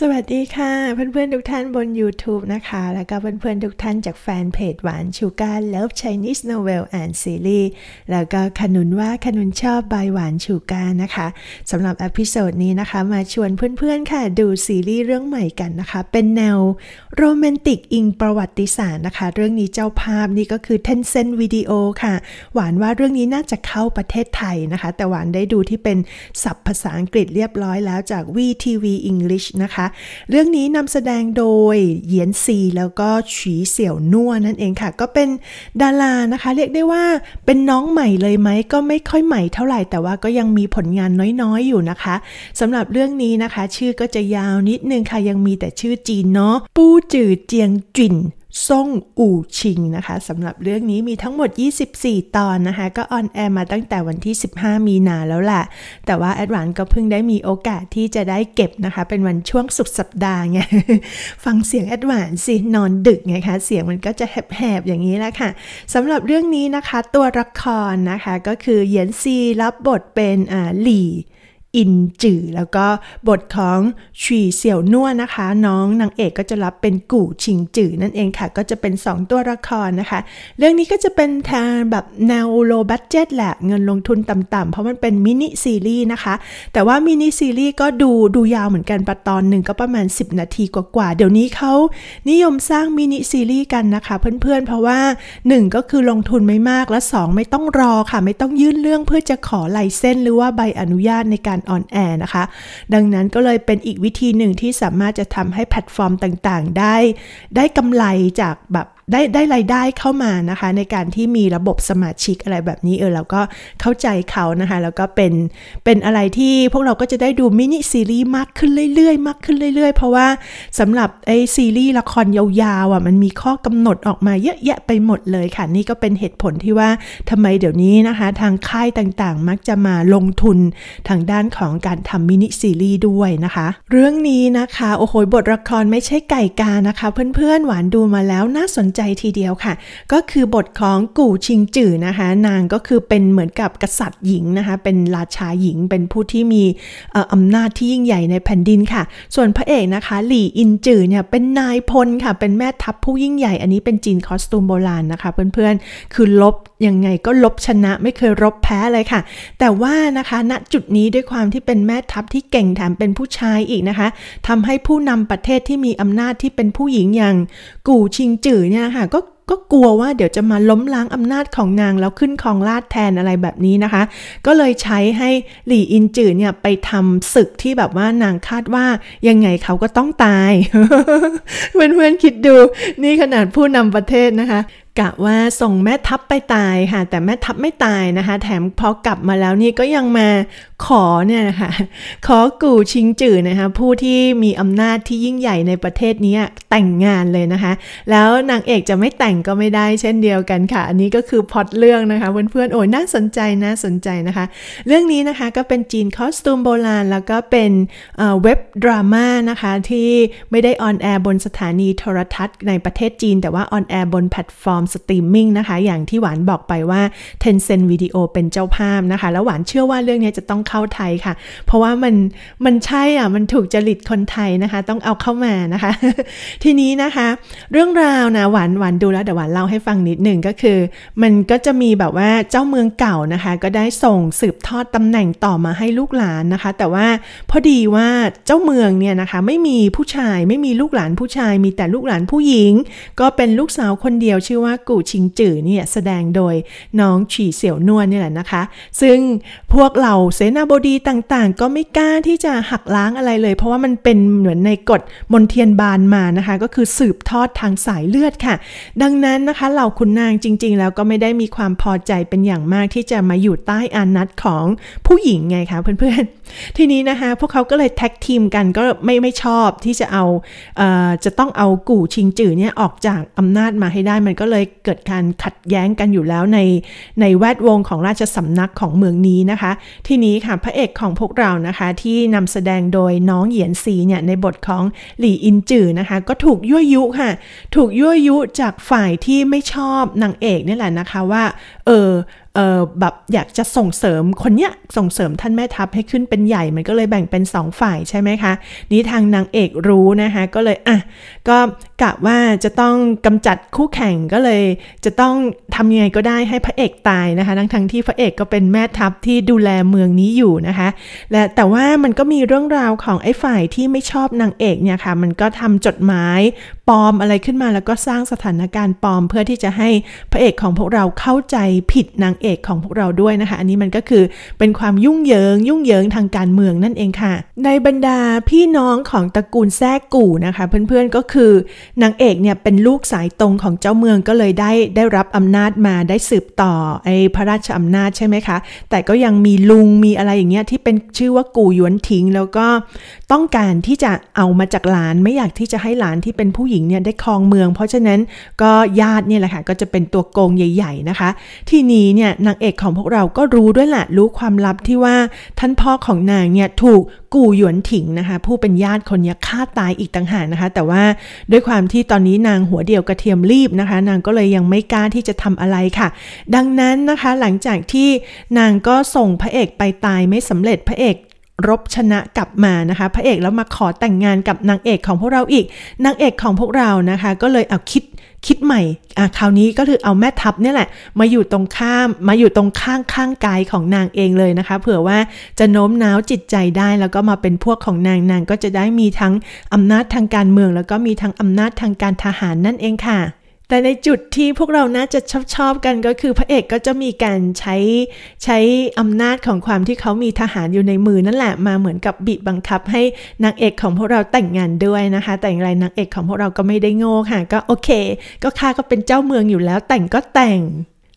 สวัสดีค่ะเพื่อน ๆ ทุกท่านบน YouTube นะคะ แล้วก็เพื่อน ๆ ทุกท่านจากแฟนเพจ หวานชูการเลิฟไชนีสโนเวลแอนด์ซีรีส์แล้วก็ขนุนว่าขนุนชอบบายหวานชูการนะคะสำหรับอพิโซดนี้นะคะ มาชวนเพื่อน ๆ ค่ะ ดูซีรีส์เรื่องใหม่กันนะคะ เป็นแนวโรแมนติกอิงประวัติศาสตร์นะคะ เรื่องนี้เจ้าภาพนี่ก็คือ t e n c ต n t v i ีโอค่ะ หวานว่าเรื่องนี้น่าจะเข้าประเทศไทยนะคะ แต่หวานได้ดูที่เป็นศัพท์ภาษาอังกฤษเรียบร้อยแล้วจาก VTV English นะคะเรื่องนี้นำแสดงโดยเหยียนซีแล้วก็ฉีเสี่ยวนัวนั่นเองค่ะ ก็เป็นดารานะคะเรียกได้ว่าเป็นน้องใหม่เลยไหมก็ไม่ค่อยใหม่เท่าไหร่แต่ว่าก็ยังมีผลงานน้อยๆอยู่นะคะสำหรับเรื่องนี้นะคะ ชื่อก็จะยาวนิด นึงค่ะยังมีแต่ชื่อจีนเนาะปูจือเจียงจินซ่งอู่ชิงนะคะสำหรับเรื่องนี้มีทั้งหมด 24 ตอนนะคะก็ออนแอร์มาตั้งแต่วันที่ 15 มีนาแล้วแหละแต่ว่าแอดวานก็เพิ่งได้มีโอกาสที่จะได้เก็บนะคะเป็นวันช่วงสุดสัปดาห์ไงฟังเสียงแอดวานสินอนดึกไงคะเสียงมันก็จะแหบๆอย่างนี้แหละค่ะสำหรับเรื่องนี้นะคะ ตัวละครนะคะก็คือเยนซีรับบทเป็นอ่าหลี่อินจือแล้วก็บทของฉีเสี่ยวนั่วนะคะ น้องนางเอกก็จะรับเป็นกู่ชิงจือนั่นเองค่ะก็จะเป็น 2 ตัวละครนะคะ เรื่องนี้ก็จะเป็นทางแบบแนวโลบัตเจตแหละ เงินลงทุนต่ำๆเพราะมันเป็นมินิซีรีส์นะคะ แต่ว่ามินิซีรีส์ก็ดูดูยาวเหมือนกันปตอนหนึ่งก็ประมาณ 10 นาทีกว่า ๆ เดี๋ยวนี้เขานิยมสร้างมินิซีรีส์กันนะคะเพื่อนๆเพราะว่า1ก็คือลงทุนไม่มากและ2 ไม่ต้องรอค่ะ ไม่ต้องยื่นเรื่องเพื่อจะขอลายเส้นหรือว่าใบอนุญาตในการการออนแอร์นะคะ ดังนั้นก็เลยเป็นอีกวิธีหนึ่งที่สามารถจะทำให้แพลตฟอร์มต่าง ๆ ได้ ได้กำไรจากแบบได้ ได้รายได้เข้ามานะคะในการที่มีระบบสมาชิกอะไรแบบนี้เออเราก็เข้าใจเขานะคะ แล้วก็เป็นเป็นอะไรที่พวกเราก็จะได้ดูมินิซีรีส์มากขึ้นเรื่อยๆมากขึ้นเรื่อย ๆ เพราะว่าสำหรับไอซีรีส์ละครยาวๆอ่ะมันมีข้อกำหนดออกมาเยอะแยะไปหมดเลยค่ะนี่ก็เป็นเหตุผลที่ว่าทำไมเดี๋ยวนี้นะคะ ทางค่ายต่างๆมักจะมาลงทุนทางด้านของการทำมินิซีรีส์ด้วยนะคะเรื่องนี้นะคะโอ้โหบทละครไม่ใช่ไก่กานะคะ เพื่อนๆ หวานดูมาแล้วน่าสนใจทีเดียวค่ะ ก็คือบทของกู่ชิงจื่อนะคะ นางก็คือเป็นเหมือนกับกษัตริย์หญิงนะคะเป็นราชาหญิงเป็นผู้ที่มีอำนาจที่ยิ่งใหญ่ในแผ่นดินค่ะ ส่วนพระเอกนะคะหลี่อินจื่อเนี่ยเป็นนายพลค่ะ เป็นแม่ทัพผู้ยิ่งใหญ่อันนี้เป็นจีนคอสตูมโบราณนะคะ เพื่อนๆ คือลบยังไงก็ลบชนะไม่เคยรบแพ้เลยค่ะ แต่ว่านะคะ ณจุดนี้ด้วยความที่เป็นแม่ทัพที่เก่งแถมเป็นผู้ชายอีกนะคะทำให้ผู้นำประเทศที่มีอำนาจที่เป็นผู้หญิงอย่าง กู่ชิงจื่อเนี่ยค่ะก็ก็กลัวว่าเดี๋ยวจะมาล้มล้างอำนาจของนางแล้วขึ้นครองราชแทนอะไรแบบนี้นะคะ ก็เลยใช้ให้หลี่อินจือเนี่ยไปทำศึกที่แบบว่านางคาดว่ายังไงเขาก็ต้องตายเพื่อนๆคิดดู นี่ขนาดผู้นำประเทศนะคะกะว่าส่งแม่ทัพไปตายค่ะ แต่แม่ทัพไม่ตายนะคะ แถมพอกลับมาแล้วนี่ก็ยังมาขอเนี่ยนะคะขอกู่ชิงจื่อนะคะผู้ที่มีอำนาจที่ยิ่งใหญ่ในประเทศนี้แต่งงานเลยนะคะ แล้วนางเอกจะไม่แต่งก็ไม่ได้เช่นเดียวกันค่ะ อันนี้ก็คือพอดเรื่องนะคะเพื่อนๆโอ้ยน่าสนใจน่าสนใจนะคะ เรื่องนี้นะคะก็เป็นจีนคอสตูมโบราณ แล้วก็เป็นเว็บดราม่านะคะที่ไม่ได้ออนแอร์บนสถานีโทรทัศน์ในประเทศจีน แต่ว่าออนแอร์บนแพลตฟอร์มสตรีมมิ่งนะคะอย่างที่หวานบอกไปว่า Tencent Video เป็นเจ้าภาพนะคะแล้วหวานเชื่อว่าเรื่องนี้จะต้องเข้าไทยค่ะ เพราะว่ามันมันใช่อ่ะมันถูกจริตคนไทยนะคะต้องเอาเข้ามานะคะ ทีนี้นะคะ เรื่องราวนะหวานหวานดูแล้วเดี๋ยวหวานเล่าให้ฟังนิดหนึ่งก็คือ มันก็จะมีแบบว่าเจ้าเมืองเก่านะคะก็ได้ส่งสืบทอดตำแหน่งต่อมาให้ลูกหลานนะคะ แต่ว่าพอดีว่าเจ้าเมืองเนี่ยนะคะไม่มีผู้ชายไม่มีลูกหลานผู้ชายมีแต่ลูกหลานผู้หญิง ก็เป็นลูกสาวคนเดียวชื่อว่ากูชิงจื่อเนี่ยแสดงโดยน้องฉีเสี่ยวนวลนี่แหละนะคะ ซึ่งพวกเราเสนาบดีต่างๆ ก็ไม่กล้าที่จะหักล้างอะไรเลย เพราะว่ามันเป็นเหมือนในกฎมนเทียนบานมานะคะ ก็คือสืบทอดทางสายเลือดค่ะ ดังนั้นนะคะเหล่าคุณนางจริงๆแล้วก็ไม่ได้มีความพอใจเป็นอย่างมากที่จะมาอยู่ใต้อานัตของผู้หญิงไงคะเพื่อนๆทีนี้นะคะ พวกเขาก็เลยแท็กทีมกันก็ไม่ไม่ชอบที่จะเอาเอ่อจะต้องเอากู่ชิงจื่อเนี่ยออกจากอำนาจมาให้ได้มันก็เลยเกิดการขัดแย้งกันอยู่แล้วในในแวดวงของราชสำนักของเมืองนี้นะคะ ทีนี้ค่ะพระเอกของพวกเรานะคะที่นำแสดงโดยน้องเหยียนซีเนี่ยในบทของหลี่อินจือนะคะ ก็ถูกยั่วยุค่ะ ถูกยั่วยุจากฝ่ายที่ไม่ชอบนางเอกนี่แหละนะคะว่าเออแบบ อยากจะส่งเสริมคนเนี้ยส่งเสริมท่านแม่ทัพให้ขึ้นเป็นใหญ่ มันก็เลยแบ่งเป็น 2 ฝ่ายใช่ไหมคะ นี้ทางนางเอกรู้นะคะก็เลยอ่ะก็กะว่าจะต้องกำจัดคู่แข่งก็เลย จะต้องทำยังไงก็ได้ให้พระเอกตายนะคะทั้งทั้งที่พระเอกก็เป็นแม่ทัพที่ดูแลเมืองนี้อยู่นะคะและแต่ว่ามันก็มีเรื่องราวของไอ้ฝ่ายที่ไม่ชอบนางเอกเนี่ยค่ะมันก็ทำจดหมายปลอมอะไรขึ้นมาแล้วก็สร้างสถานการณ์ปลอมเพื่อที่จะให้พระเอกของพวกเราเข้าใจผิดนางเอกของพวกเราด้วยนะคะอันนี้มันก็คือเป็นความยุ่งเหยิงยุ่งเหยิงทางการเมืองนั่นเองค่ะ ในบรรดาพี่น้องของตระกูลแทกกู่นะคะเพื่อนๆ ก็คือนางเอกเนี่ยเป็นลูกสายตรงของเจ้าเมืองก็เลยได้ได้รับอำนาจมาได้สืบต่อไอ้พระราชอำนาจใช่ไหมคะแต่ก็ยังมีลุงมีอะไรอย่างเงี้ยที่เป็นชื่อว่ากู่ยวนทิ้งแล้วก็ต้องการที่จะเอามาจากหลานไม่อยากที่จะให้หลานที่เป็นผู้หญิงญิงเนี่ยได้ครองเมือง เพราะฉะนั้นก็ญาติเนี่ยแหละค่ะก็จะเป็นตัวโกงใหญ่ๆนะคะ ทีนี้เนี่ยนางเอกของพวกเราก็รู้ด้วยแหละรู้ความลับที่ว่าท่านพ่อของนางเนี่ยถูกกู่หยวนถิงนะคะ ผู้เป็นญาติคนนี้ฆ่าตายอีกต่างหากนะคะ แต่ว่าด้วยความที่ตอนนี้นางหัวเดียวกระเทียมรีบนะคะ นางก็เลยยังไม่กล้าที่จะทำอะไรค่ะ ดังนั้นนะคะหลังจากที่นางก็ส่งพระเอกไปตายไม่สำเร็จพระเอกรบชนะกลับมานะคะพระเอกแล้วมาขอแต่งงานกับนางเอกของพวกเราอีกนางเอกของพวกเรานะคะ ก็เลยเอาคิดคิดใหม่อ่ะคราวนี้ก็คือเอาแม่ทัพเนี่ยแหละ มาอยู่ตรงข้ามมาอยู่ตรงข้างข้างกายของนางเองเลยนะคะ เผื่อว่าจะโน้มน้าวจิตใจได้แล้วก็มาเป็นพวกของนางนาง ก็จะได้มีทั้งอำนาจทางการเมืองแล้วก็มีทั้งอำนาจทางการทหารนั่นเองค่ะแต่ในจุดที่พวกเราน่าจะชอบชอบกันก็คือพระเอกก็จะมีการใช้ ใช้อำนาจของความที่เขามีทหารอยู่ในมือนั่นแหละ มาเหมือนกับบีบบังคับให้นางเอกของพวกเราแต่งงานด้วยนะคะ แต่อย่างไรนางเอกของพวกเราก็ไม่ได้โง่ค่ะก็โอเค ก็ข้าก็เป็นเจ้าเมืองอยู่แล้วแต่งก็แต่ง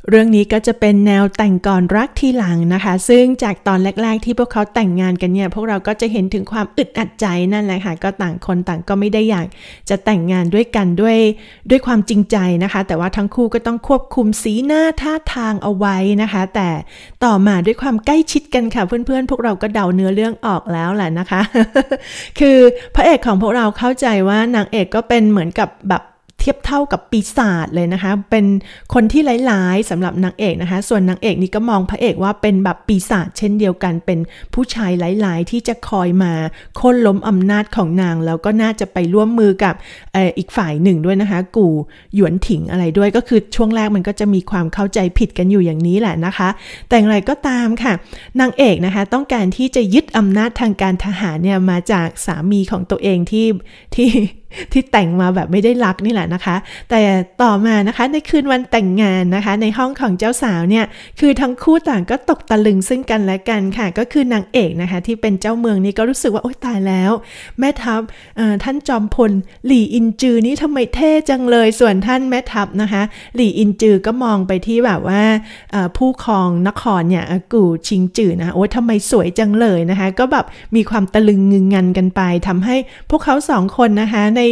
เรื่องนี้ก็จะเป็นแนวแต่งก่อนรักทีหลังนะคะ ซึ่งจากตอนแรก ๆที่พวกเขาแต่งงานกันเนี่ย พวกเราก็จะเห็นถึงความอึดอัดใจนั่นแหละค่ะ ก็ต่างคนต่างก็ไม่ได้อยากจะแต่งงานด้วยกันด้วยด้วยความจริงใจนะคะ แต่ว่าทั้งคู่ก็ต้องควบคุมสีหน้าท่าทางเอาไว้นะคะ แต่ต่อมาด้วยความใกล้ชิดกันค่ะ เพื่อนๆ พวกเราก็เดาเนื้อเรื่องออกแล้วแหละนะคะ คือพระเอกของพวกเราเข้าใจว่านางเอกก็เป็นเหมือนกับแบบเทียบเท่ากับปีศาจเลยนะคะ เป็นคนที่หลายๆสำหรับนางเอกนะคะ ส่วนนางเอกนี่ก็มองพระเอกว่าเป็นแบบปีศาจเช่นเดียวกัน เป็นผู้ชายหลาย ๆ ที่จะคอยมาโค่นล้มอำนาจของนาง แล้วก็น่าจะไปร่วมมือกับออีกฝ่ายหนึ่งด้วยนะคะ กูหยวนถิงอะไรด้วย ก็คือช่วงแรกมันก็จะมีความเข้าใจผิดกันอยู่อย่างนี้แหละนะคะ แต่อย่างไรก็ตามค่ะ นางเอกนะคะ ต้องการที่จะยึดอำนาจทางการทหารเนี่ยมาจากสามีของตัวเองที่ที่ที่แต่งมาแบบไม่ได้รักนี่แหละนะคะ แต่ต่อมานะคะในคืนวันแต่งงานนะคะ ในห้องของเจ้าสาวเนี่ย คือทั้งคู่ต่างก็ตกตะลึงซึ่งกันและกันค่ะ ก็คือนางเอกนะคะ ที่เป็นเจ้าเมืองนี่ ก็รู้สึกว่า โอ๊ยตายแล้ว แม่ทัพท่านจอมพลหลี่อินจือนี่ทำไมเท่จังเลย ส่วนท่านแม่ทัพนะคะหลี่อินจือก็มองไปที่แบบว่าผู้ครองนครเนี่ยกู่ชิงจือนะโอ้ทำไมสวยจังเลยนะคะ ก็แบบมีความตะลึงงึงงันกันไป ทำให้พวกเขาสองคนนะคะใน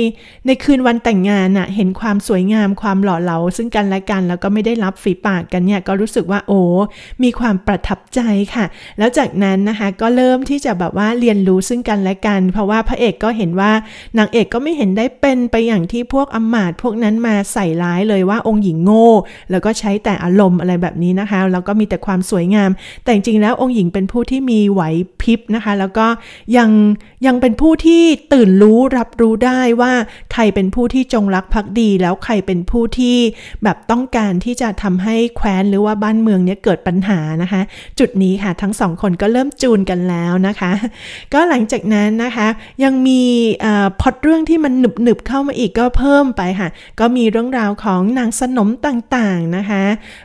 ในคืนวันแต่งงานน่ะเห็นความสวยงามความหล่อเหลาซึ่งกันและกัน แล้วก็ไม่ได้รับฝีปากกันเนี่ยก็รู้สึกว่าโอ้มีความประทับใจค่ะ แล้วจากนั้นนะคะก็เริ่มที่จะแบบว่าเรียนรู้ซึ่งกันและกัน เพราะว่าพระเอกก็เห็นว่านางเอกก็ไม่เห็นได้เป็นไปอย่างที่พวกอำมาตย์พวกนั้นมาใส่ร้ายเลยว่าองค์หญิงโง่ แล้วก็ใช้แต่อารมณ์อะไรแบบนี้นะคะ แล้วก็มีแต่ความสวยงาม แต่จริงแล้วองค์หญิงเป็นผู้ที่มีไหวพริบนะคะแล้วก็ยังยังเป็นผู้ที่ตื่นรู้รับรู้ได้ว่าใครเป็นผู้ที่จงรักภักดี แล้วใครเป็นผู้ที่แบบต้องการที่จะทำให้แคว้นหรือว่าบ้านเมืองเนี้ยเกิดปัญหานะคะจุดนี้ค่ะทั้งสองคนก็เริ่มจูนกันแล้วนะคะ ก็หลังจากนั้นนะคะยังมีพอดเรื่องที่มันหนึบหนึบเข้ามาอีกก็เพิ่มไปค่ะก็มีเรื่องราวของนางสนมต่างๆนะคะ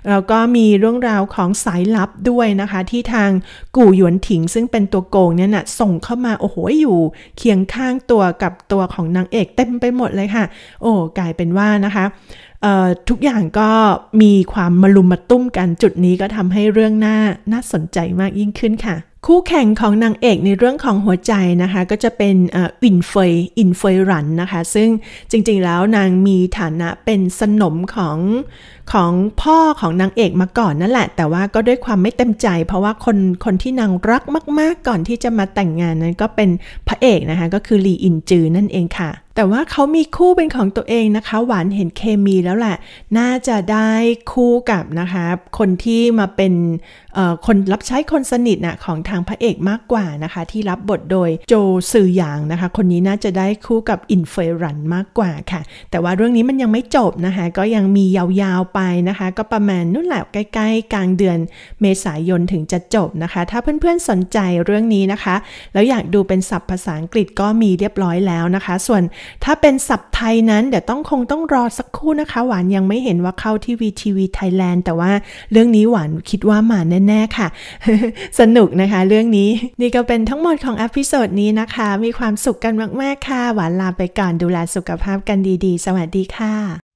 แล้วก็มีเรื่องราวของสายลับด้วยนะคะ ที่ทางกู่หยวนถิงซึ่งเป็นตัวโกงเนี่ยนะส่งเข้ามาโอ้โหอยู่เคียงข้างตัวกับตัวของนางเอกกเต็มไปหมดเลยค่ะ โอ้กลายเป็นว่านะคะ ทุกอย่างก็มีความมาลุมมาตุ้มกันจุดนี้ก็ทำให้เรื่องหน้าน่าสนใจมากยิ่งขึ้นค่ะคู่แข่งของนางเอกในเรื่องของหัวใจนะคะก็จะเป็นอินเฟยอินเฟยรันนะคะ ซึ่งจริงๆแล้วนางมีฐานะเป็นสนมของของพ่อของนางเอกมาก่อนนั่นแหละ แต่ว่าก็ด้วยความไม่เต็มใจ เพราะว่าคนคนที่นางรักมากๆก่อนที่จะมาแต่งงานนั้นก็เป็นพระเอกนะคะ ก็คือลีอินจือ นั่นเองค่ะ แต่ว่าเขามีคู่เป็นของตัวเองนะคะ หวานเห็นเคมีแล้วแหละน่าจะได้คู่กับนะคะคนที่มาเป็นคนรับใช้คนสนิทนะของทางพระเอกมากกว่านะคะ ที่รับบทโดยโจซือหยางนะคะ คนนี้น่าจะได้คู่กับอินเฟรันมากกว่าค่ะแต่ว่าเรื่องนี้มันยังไม่จบนะคะก็ยังมียาวๆไปนะคะ ก็ประมาณนู่นแหละใกล้ ๆ กลางเดือนเมษายนถึงจะจบนะคะ ถ้าเพื่อนๆสนใจเรื่องนี้นะคะ แล้วอยากดูเป็นศัพท์ภาษาอังกฤษก็มีเรียบร้อยแล้วนะคะ ส่วนถ้าเป็นศัพท์ไทยนั้นเดี๋ยวต้องคงต้องรอสักครู่นะคะ หวานยังไม่เห็นว่าเข้าทีวีทีวีไทยแลนด์แต่ว่าเรื่องนี้หวานคิดว่ามาแนแน่ๆค่ะ สนุกนะคะเรื่องนี้ นี่ก็เป็นทั้งหมดของอพิโซดนี้นะคะ มีความสุขกัน มากๆค่ะ หวานลาไปก่อนดูแล สุขภาพกันดีๆ สวัสดีค่ะ